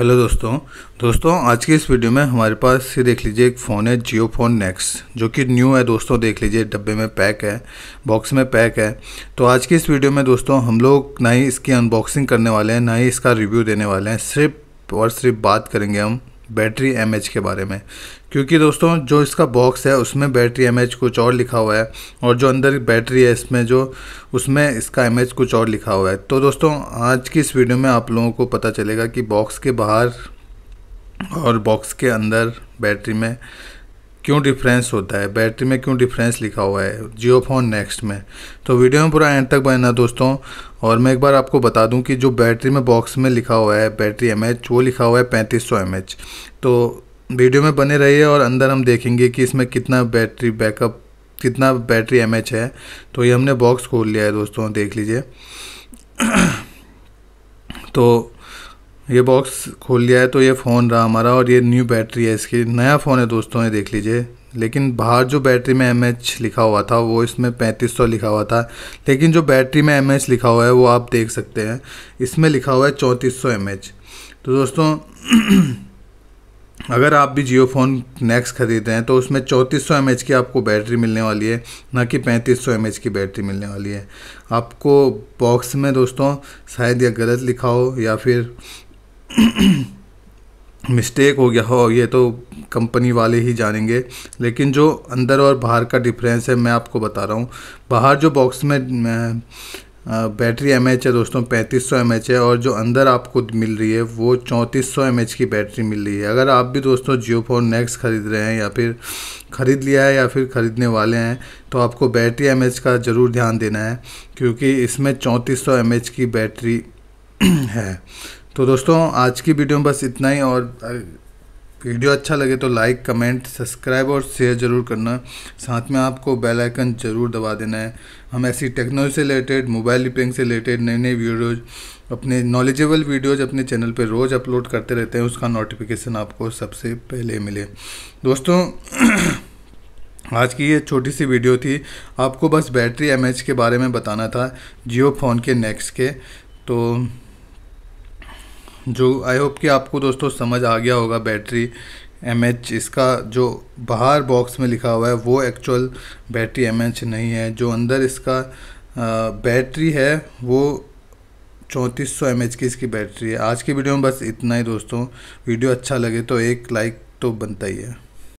hello दोस्तों दोस्तों आज की इस वीडियो में हमारे पास ये देख लीजिए एक फ़ोन है जियो फोन नेक्स जो कि न्यू है दोस्तों देख लीजिए डब्बे में पैक है बॉक्स में पैक है तो आज की इस वीडियो में दोस्तों हम लोग ना ही इसकी अनबॉक्सिंग करने वाले हैं ना ही इसका रिव्यू देने वाले हैं सिर्फ और सिर्फ बात करेंगे हम बैटरी एम के बारे में क्योंकि दोस्तों जो इसका बॉक्स है उसमें बैटरी एम कुछ और लिखा हुआ है और जो अंदर बैटरी है इसमें जो उसमें इसका एम कुछ और लिखा हुआ है तो दोस्तों आज की इस वीडियो में आप लोगों को पता चलेगा कि बॉक्स के बाहर और बॉक्स के अंदर बैटरी में क्यों डिफरेंस होता है बैटरी में क्यों डिफरेंस लिखा हुआ है जियो फोन नेक्स्ट में तो वीडियो में पूरा एंड तक बनना दोस्तों और मैं एक बार आपको बता दूं कि जो बैटरी में बॉक्स में लिखा हुआ है बैटरी एम वो लिखा हुआ है पैंतीस सौ तो वीडियो में बने रहिए और अंदर हम देखेंगे कि इसमें कितना बैटरी बैकअप कितना बैटरी एम है तो ये हमने बॉक्स खोल लिया है दोस्तों देख लीजिए तो ये बॉक्स खोल लिया है तो ये फ़ोन रहा हमारा और ये न्यू बैटरी है इसकी नया फ़ोन है दोस्तों ये देख लीजिए लेकिन बाहर जो बैटरी में एम लिखा हुआ था वो इसमें 3500 लिखा हुआ था लेकिन जो बैटरी में एम लिखा हुआ है वो आप देख सकते हैं इसमें लिखा हुआ है चौंतीस सौ तो दोस्तों अगर आप भी जियो फ़ोन नेक्स्ट ख़रीदते हैं तो उसमें चौंतीस सौ की आपको बैटरी मिलने वाली है ना कि पैंतीस सौ की बैटरी मिलने वाली है आपको बॉक्स में दोस्तों शायद या गलत लिखा हो या फिर मिस्टेक हो गया हो ये तो कंपनी वाले ही जानेंगे लेकिन जो अंदर और बाहर का डिफरेंस है मैं आपको बता रहा हूँ बाहर जो बॉक्स में बैटरी एम है दोस्तों 3500 सौ है और जो अंदर आपको मिल रही है वो 3400 सौ की बैटरी मिल रही है अगर आप भी दोस्तों जियो फोन नेक्स ख़रीद रहे हैं या फिर ख़रीद लिया है या फिर ख़रीदने वाले हैं तो आपको बैटरी एम का ज़रूर ध्यान देना है क्योंकि इसमें चौंतीस सौ की बैटरी है तो दोस्तों आज की वीडियो में बस इतना ही और वीडियो अच्छा लगे तो लाइक कमेंट सब्सक्राइब और शेयर ज़रूर करना साथ में आपको बेल आइकन ज़रूर दबा देना है हम ऐसी टेक्नोलॉजी से रिलेटेड मोबाइल रिपेयरिंग से रिलेटेड नए नए वीडियोज अपने नॉलेजेबल वीडियोज अपने चैनल पर रोज़ अपलोड करते रहते हैं उसका नोटिफिकेशन आपको सबसे पहले मिले दोस्तों आज की ये छोटी सी वीडियो थी आपको बस बैटरी एम के बारे में बताना था जियो फ़ोन के नेक्स्ट के तो जो आई होप कि आपको दोस्तों समझ आ गया होगा बैटरी एम एच इसका जो बाहर बॉक्स में लिखा हुआ है वो एक्चुअल बैटरी एम एच नहीं है जो अंदर इसका आ, बैटरी है वो चौंतीस सौ एम एच की इसकी बैटरी है आज की वीडियो में बस इतना ही दोस्तों वीडियो अच्छा लगे तो एक लाइक तो बनता ही है